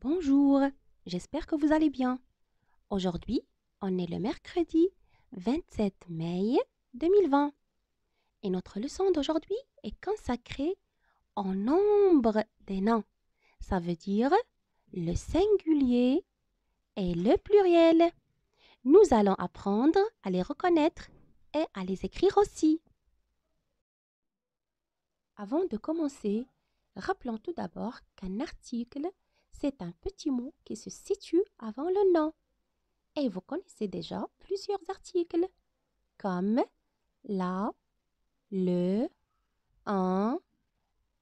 Bonjour, j'espère que vous allez bien. Aujourd'hui, on est le mercredi 27 mai 2020 et notre leçon d'aujourd'hui est consacrée au nombre des noms. Ça veut dire le singulier et le pluriel. Nous allons apprendre à les reconnaître et à les écrire aussi. Avant de commencer, rappelons tout d'abord qu'un article c'est un petit mot qui se situe avant le nom. Et vous connaissez déjà plusieurs articles comme la, le, un,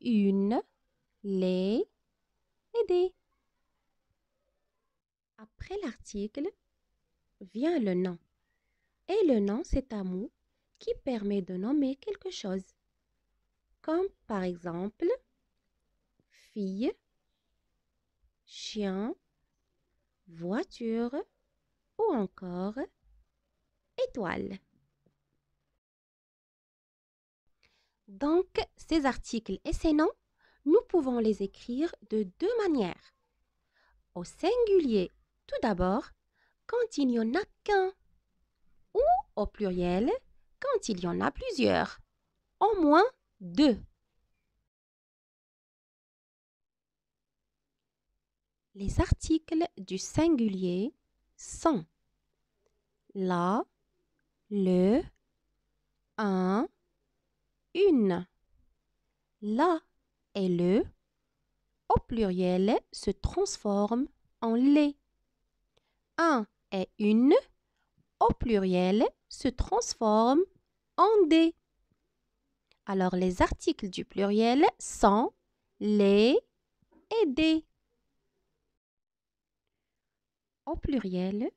une, les et des. Après l'article vient le nom. Et le nom, c'est un mot qui permet de nommer quelque chose. Comme par exemple, fille, chien, voiture ou encore étoile. Donc, ces articles et ces noms, nous pouvons les écrire de deux manières. Au singulier, tout d'abord, quand il n'y en a qu'un, ou au pluriel, quand il y en a plusieurs, au moins deux. les articles du singulier sont la, le, un, une. La et le au pluriel se transforment en les. Un et une au pluriel se transforment en des. Alors les articles du pluriel sont les et des. Au pluriel,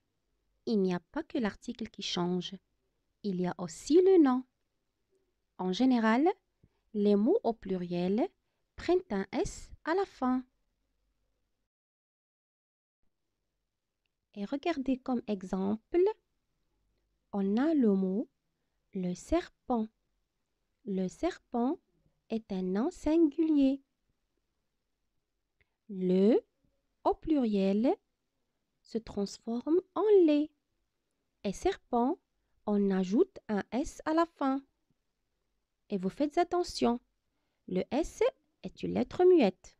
il n'y a pas que l'article qui change, il y a aussi le nom. En général, les mots au pluriel prennent un S à la fin. Et regardez comme exemple, on a le mot le serpent. Le serpent est un nom singulier. Le, au pluriel, se transforme en lait. Et serpent, on ajoute un S à la fin. Et vous faites attention, le S est une lettre muette.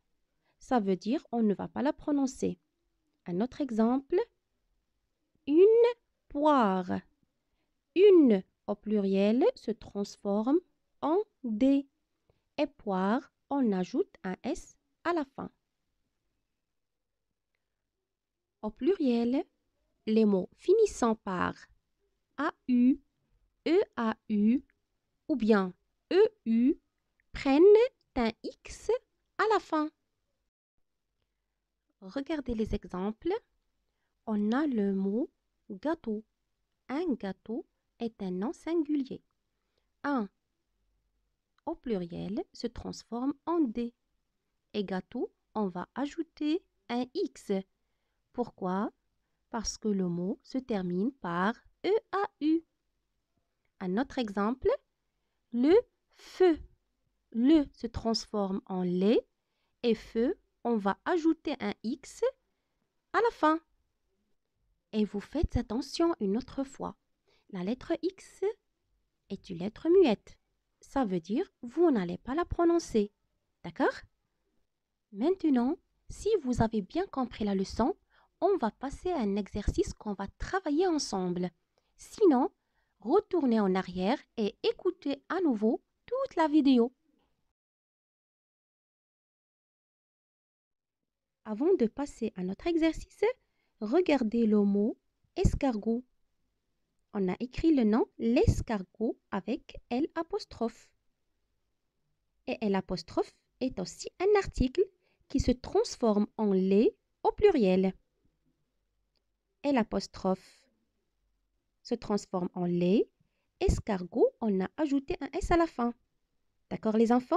Ça veut dire on ne va pas la prononcer. Un autre exemple, une poire. Une au pluriel se transforme en D. Et poire, on ajoute un S à la fin au pluriel les mots finissant par AU, EAU ou bien EU prennent un X à la fin. Regardez les exemples. On a le mot gâteau. Un gâteau est un nom singulier. Un au pluriel se transforme en D. Et gâteau, on va ajouter un X pourquoi Parce que le mot se termine par EAU. Un autre exemple, le feu. Le se transforme en lait et feu, on va ajouter un X à la fin. Et vous faites attention une autre fois. La lettre X est une lettre muette. Ça veut dire vous n'allez pas la prononcer. D'accord Maintenant, si vous avez bien compris la leçon, on va passer à un exercice qu'on va travailler ensemble. Sinon, retournez en arrière et écoutez à nouveau toute la vidéo. Avant de passer à notre exercice, regardez le mot escargot. On a écrit le nom l'escargot avec L apostrophe. Et L est aussi un article qui se transforme en les au pluriel et l'apostrophe se transforme en lait. Escargot, on a ajouté un S à la fin. D'accord les enfants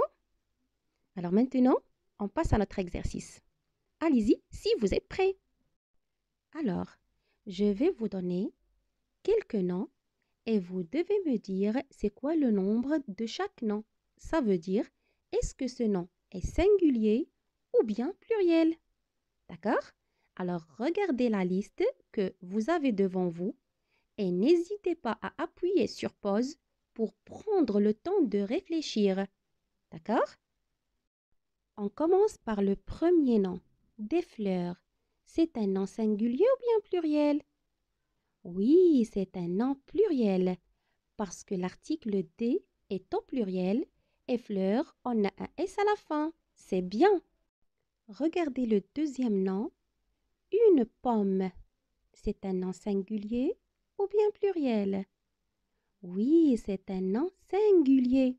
Alors maintenant, on passe à notre exercice. Allez-y si vous êtes prêts. Alors, je vais vous donner quelques noms et vous devez me dire c'est quoi le nombre de chaque nom. Ça veut dire est-ce que ce nom est singulier ou bien pluriel. D'accord alors regardez la liste que vous avez devant vous et n'hésitez pas à appuyer sur pause pour prendre le temps de réfléchir. D'accord On commence par le premier nom, des fleurs. C'est un nom singulier ou bien pluriel Oui, c'est un nom pluriel parce que l'article des est au pluriel et fleurs, on a un S à la fin. C'est bien. Regardez le deuxième nom, une pomme C'est un nom singulier ou bien pluriel Oui, c'est un nom singulier,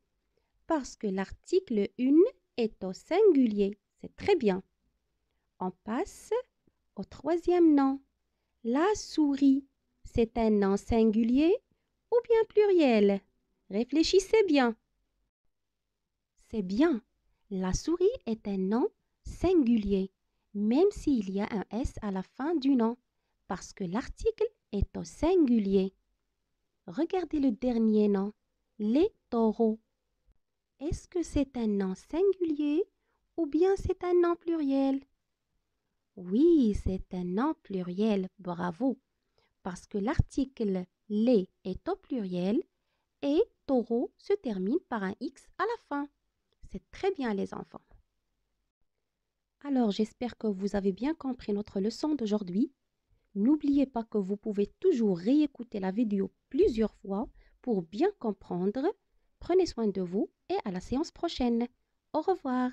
parce que l'article une est au singulier. C'est très bien. On passe au troisième nom. La souris, c'est un nom singulier ou bien pluriel Réfléchissez bien. C'est bien. La souris est un nom singulier même s'il y a un S à la fin du nom, parce que l'article est au singulier. Regardez le dernier nom, les taureaux. Est-ce que c'est un nom singulier ou bien c'est un nom pluriel Oui, c'est un nom pluriel, bravo, parce que l'article les est au pluriel et taureau se termine par un X à la fin. C'est très bien les enfants. Alors j'espère que vous avez bien compris notre leçon d'aujourd'hui. N'oubliez pas que vous pouvez toujours réécouter la vidéo plusieurs fois pour bien comprendre. Prenez soin de vous et à la séance prochaine. Au revoir.